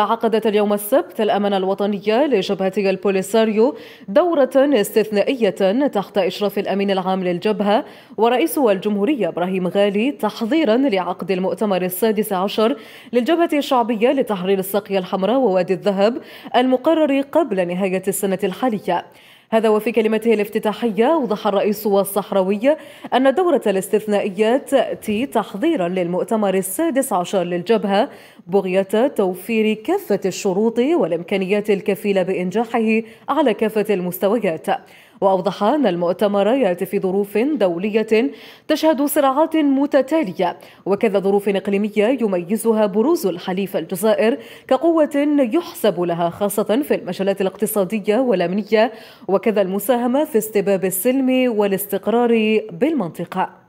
عقدت اليوم السبت الأمانة الوطنية لجبهة البوليساريو دورة استثنائية تحت إشراف الأمين العام للجبهة ورئيس الجمهورية إبراهيم غالي تحضيرا لعقد المؤتمر السادس عشر للجبهة الشعبية لتحرير الساقية الحمراء ووادي الذهب المقرر قبل نهاية السنة الحالية هذا وفي كلمته الافتتاحية أوضح الرئيس الصحراوي أن دورة الاستثنائية تأتي تحضيرا للمؤتمر السادس عشر للجبهة بغية توفير كافة الشروط والإمكانيات الكفيلة بإنجاحه على كافة المستويات وأوضح أن المؤتمر يأتي في ظروف دولية تشهد صراعات متتالية وكذا ظروف إقليمية يميزها بروز الحليف الجزائر كقوة يحسب لها خاصة في المجالات الاقتصادية والأمنية وكذا المساهمة في استباب السلم والاستقرار بالمنطقة